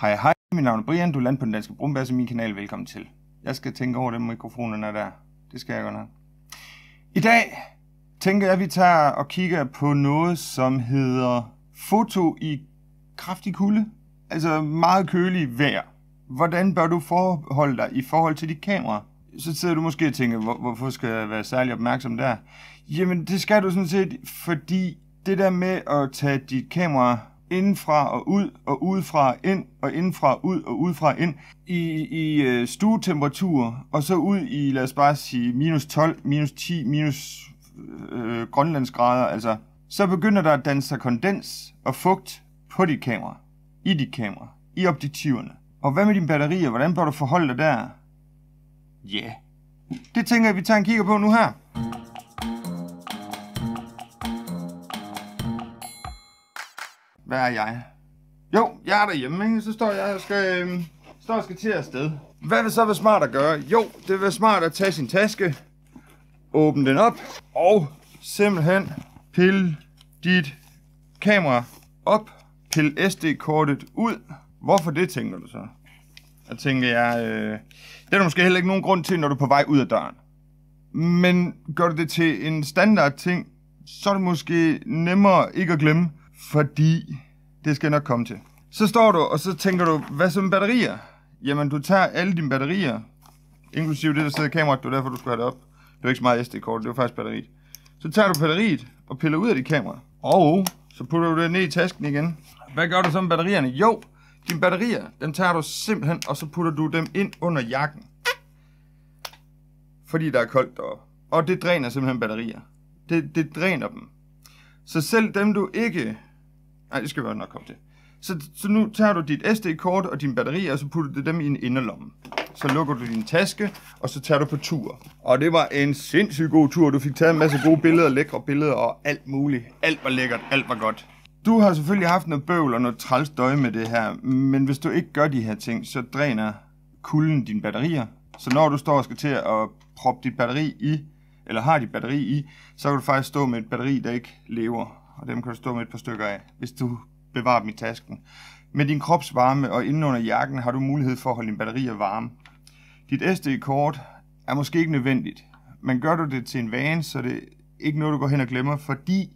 Hej hej, mit navn er Brian, du lander på den danske Brumbasse, min kanal, velkommen til. Jeg skal tænke over den mikrofonen er der. Det skal jeg godt nok. I dag tænker jeg, at vi tager og kigger på noget, som hedder foto i kraftig kulde. Altså meget kølig vejr. Hvordan bør du forholde dig i forhold til dit kamera? Så sidder du måske og tænker, hvorfor skal jeg være særlig opmærksom der? Jamen det skal du sådan set, fordi det der med at tage dit kamera indenfra og ud, og udefra og ind, og indenfra og ud, og udefra og ind, i, i øh, stuetemperatur, og så ud i, lad os bare sige, minus 12, minus 10, minus øh, grønlandsgrader, altså, så begynder der at danse sig kondens og fugt på dit kamera, i dit kamera, i objektiverne. Og hvad med dine batterier? Hvordan bør du forholde dig der? Ja, yeah. det tænker jeg, vi tager en kigger på nu her. Hvad er jeg? Jo, jeg er derhjemme, ikke? Så står jeg og skal, øh, står og skal til afsted. Hvad vil så være smart at gøre? Jo, det vil smart at tage sin taske, åbne den op, og simpelthen pille dit kamera op, pille SD-kortet ud. Hvorfor det, tænker du så? Jeg tænker, jeg, øh, det er der måske heller ikke nogen grund til, når du er på vej ud af døren. Men gør du det til en standard ting, så er det måske nemmere ikke at glemme, fordi det skal jeg nok komme til. Så står du, og så tænker du, hvad så med batterier? Jamen, du tager alle dine batterier, inklusive det, der sidder i kameraet, det er derfor, du skulle have det op. Det er ikke så meget SD-kort, det er faktisk batteriet. Så tager du batteriet og piller ud af dit kamera. Og så putter du det ned i tasken igen. Hvad gør du så med batterierne? Jo, dine batterier, dem tager du simpelthen, og så putter du dem ind under jakken. Fordi der er koldt deroppe. Og det dræner simpelthen batterier. Det, det dræner dem. Så selv dem, du ikke Nej, det skal være nok komme til. Så, så nu tager du dit SD-kort og din batteri, og så putter du dem i en inderlomme. Så lukker du din taske, og så tager du på tur. Og det var en sindssygt god tur. Du fik taget en masse gode billeder, lækre billeder og alt muligt. Alt var lækkert, alt var godt. Du har selvfølgelig haft noget bøvl og noget træls døje med det her, men hvis du ikke gør de her ting, så dræner kulden dine batterier. Så når du står og skal til at proppe dit batteri i, eller har dit batteri i, så kan du faktisk stå med et batteri, der ikke lever og dem kan du stå med et par stykker af, hvis du bevarer dem i tasken. Med din kropsvarme og under jakken har du mulighed for at holde dine batterier varme. Dit SD-kort er måske ikke nødvendigt, men gør du det til en vane, så det ikke noget, du går hen og glemmer, fordi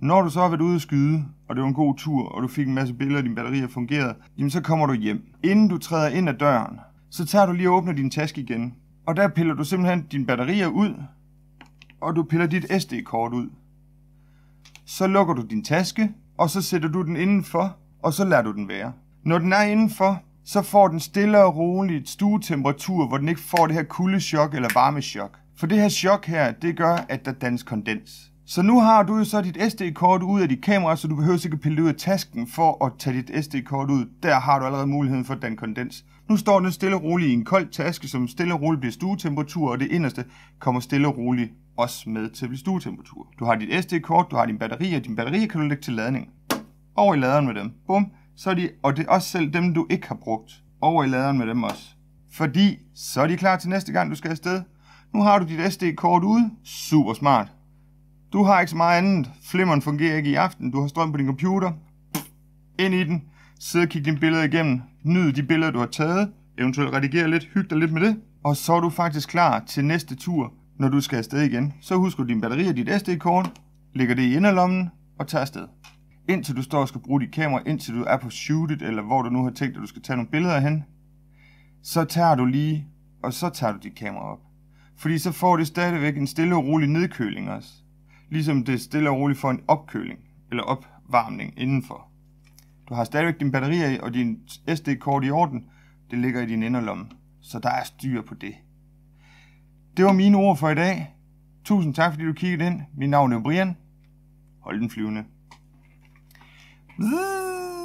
når du så har været ude at skyde, og det var en god tur, og du fik en masse billeder, og batteri har fungeret, jamen så kommer du hjem. Inden du træder ind ad døren, så tager du lige og åbner din taske igen. Og der piller du simpelthen dine batterier ud, og du piller dit SD-kort ud så lukker du din taske, og så sætter du den indenfor, og så lader du den være. Når den er indenfor, så får den stille og roligt stuetemperatur, hvor den ikke får det her kuldechok eller varmechok. For det her chok her, det gør, at der dannes kondens. Så nu har du jo så dit SD-kort ud af dit kamera, så du behøver ikke pille ud af tasken for at tage dit SD-kort ud. Der har du allerede muligheden for at danne kondens. Nu står den stille og roligt i en kold taske, som stille og roligt bliver stuetemperatur, og det inderste kommer stille og roligt også med til at blive stuetemperatur. Du har dit SD-kort, du har dine batterier, dine batterier kan du lægge til ladning. Over i laderen med dem. Bum. Så er de, og det er også selv dem, du ikke har brugt. Over i laderen med dem også. Fordi så er de klar til næste gang, du skal afsted. Nu har du dit SD-kort ude. Super smart. Du har ikke så meget andet. Flimmeren fungerer ikke i aften. Du har strøm på din computer. Ind i den. Sid og kig dine billeder igennem. Nyd de billeder, du har taget. Eventuelt redigere lidt. Hyg dig lidt med det. Og så er du faktisk klar til næste tur når du skal afsted igen, så husk din batteri og dit SD-kort, lægger det i inderlommen og tager afsted. Indtil du står og skal bruge dit kamera, indtil du er på shootet, eller hvor du nu har tænkt, at du skal tage nogle billeder hen, så tager du lige, og så tager du dit kamera op. Fordi så får det stadigvæk en stille og rolig nedkøling også. Ligesom det stille og roligt får en opkøling, eller opvarmning indenfor. Du har stadigvæk din batterier og din SD-kort i orden. Det ligger i din inderlomme. Så der er styr på det. Det var mine ord for i dag. Tusind tak, fordi du kiggede ind. Mit navn er Brian. Hold den flyvende. Zzzz.